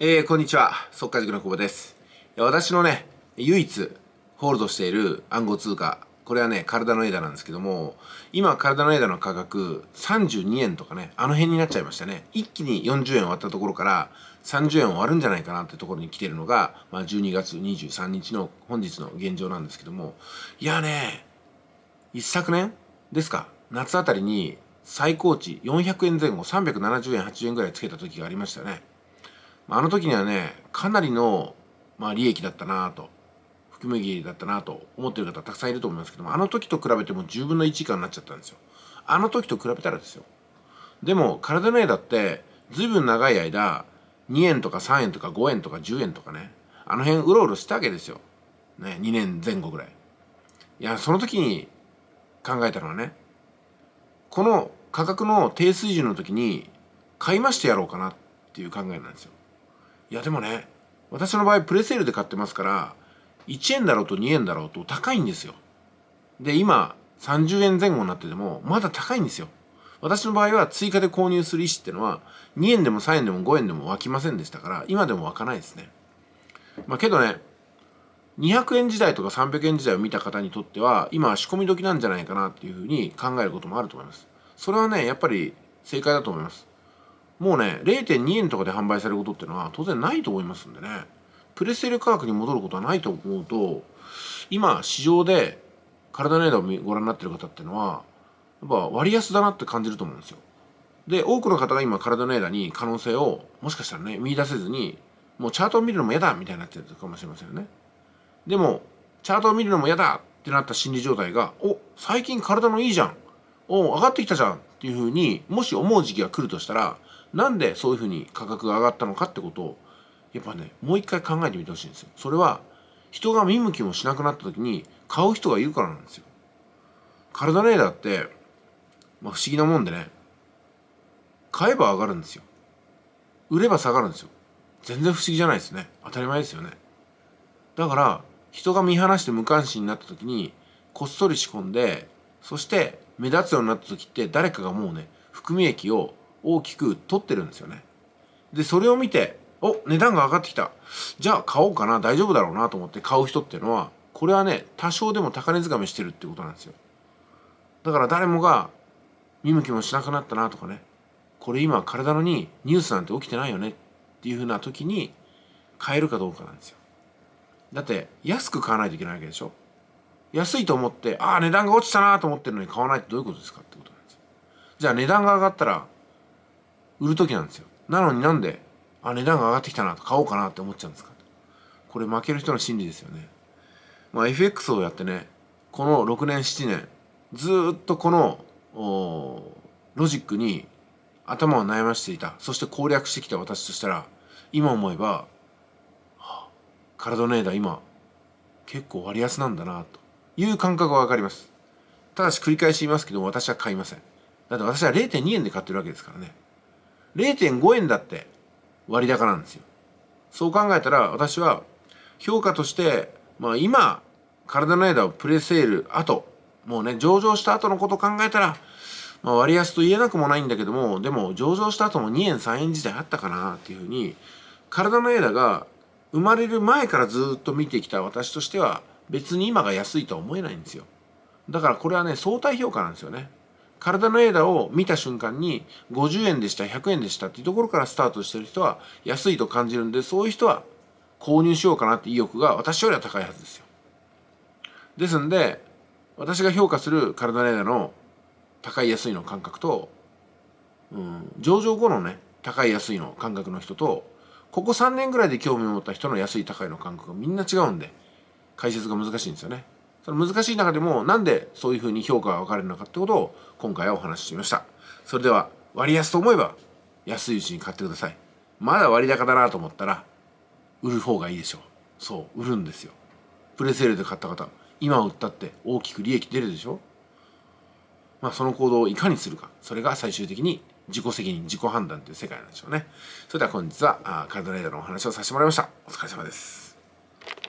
えー、こんにちは。速稼塾の久保です。私のね、唯一ホールドしている暗号通貨、これはね、体の枝なんですけども、今、体の枝の価格、32円とかね、あの辺になっちゃいましたね。一気に40円割ったところから、30円終割るんじゃないかなってところに来てるのが、まあ、12月23日の本日の現状なんですけども、いやね、一昨年ですか、夏あたりに最高値400円前後、370円、8円ぐらいつけた時がありましたね。あの時にはねかなりの、まあ、利益だったなと含めりだったなと思ってる方たくさんいると思いますけどもあの時と比べても10分の1以下になっちゃったんですよあの時と比べたらですよでも体の絵だって随分長い間2円とか3円とか5円とか10円とかねあの辺うろうろしたわけですよ、ね、2年前後ぐらいいやその時に考えたのはねこの価格の低水準の時に買いましてやろうかなっていう考えなんですよいやでもね私の場合プレセールで買ってますから1円だろうと2円だろうと高いんですよで今30円前後になっててもまだ高いんですよ私の場合は追加で購入する意思ってのは2円でも3円でも5円でも湧きませんでしたから今でも湧かないですねまあけどね200円時代とか300円時代を見た方にとっては今は仕込み時なんじゃないかなっていうふうに考えることもあると思いますそれはねやっぱり正解だと思いますもうね0.2円とかで販売されることっていうのは当然ないと思いますんでねプレセル価格に戻ることはないと思うと今市場で体の枝をご覧になってる方っていうのはやっぱ割安だなって感じると思うんですよで多くの方が今体の枝に可能性をもしかしたらね見出せずにもうチャートを見るのも嫌だみたいになっちゃうかもしれませんよねでもチャートを見るのも嫌だってなった心理状態がお最近体のいいじゃんお上がってきたじゃんっていうふうにもし思う時期が来るとしたらなんでそういうふうに価格が上がったのかってことをやっぱねもう一回考えてみてほしいんですよそれは人が見向きもしなくなった時に買う人がいるからなんですよ体ネーダーって、まあ、不思議なもんでね買えば上がるんですよ売れば下がるんですよ全然不思議じゃないですね当たり前ですよねだから人が見放して無関心になった時にこっそり仕込んでそして目立つようになった時って誰かがもうね含み益を大きく取ってるんですよねでそれを見てお値段が上がってきたじゃあ買おうかな大丈夫だろうなと思って買う人っていうのはこれはね多少でも高値掴みしてるってことなんですよだから誰もが見向きもしなくなったなとかねこれ今体のにニュースなんて起きてないよねっていうふうな時に買えるかどうかなんですよだって安く買わないといけないわけでしょ安いと思ってああ値段が落ちたなと思ってるのに買わないってどういうことですかってことなんですじゃあ値段が上がったら売る時なんですよなのになんであ値段が上がってきたなと買おうかなって思っちゃうんですかこれ負ける人の心理ですよねまあ FX をやってねこの6年7年ずっとこのロジックに頭を悩ましていたそして攻略してきた私としたら今思えば、はあ、カルドネーダ今結構割安なんだなという感覚はわかります。ただし繰り返し言いますけど、私は買いません。だって私は0.2円で買ってるわけですからね。0.5円だって割高なんですよ。そう考えたら私は評価として、まあ今、体の間をプレセール後、もうね、上場した後のこと考えたら、まあ、割安と言えなくもないんだけども、でも上場した後も2円3円時代あったかなっていうふうに、体の間が生まれる前からずっと見てきた私としては、別に今が安いとは思えないんですよだからこれはね相対評価なんですよね体の枝を見た瞬間に50円でした100円でしたっていうところからスタートしてる人は安いと感じるんでそういう人は購入しようかなって意欲が私よりは高いはずですよですんで私が評価する体の枝の高い安いの感覚と、うん、上場後のね高い安いの感覚の人とここ3年ぐらいで興味を持った人の安い高いの感覚がみんな違うんで解説が難しいんですよねその難しい中でもなんでそういうふうに評価が分かれるのかってことを今回はお話ししましたそれでは割安と思えば安いうちに買ってくださいまだ割高だなと思ったら売る方がいいでしょうそう売るんですよプレセールで買った方今売ったって大きく利益出るでしょまあその行動をいかにするかそれが最終的に自己責任自己判断という世界なんでしょうねそれでは本日はカードライダーのお話をさせてもらいましたお疲れ様です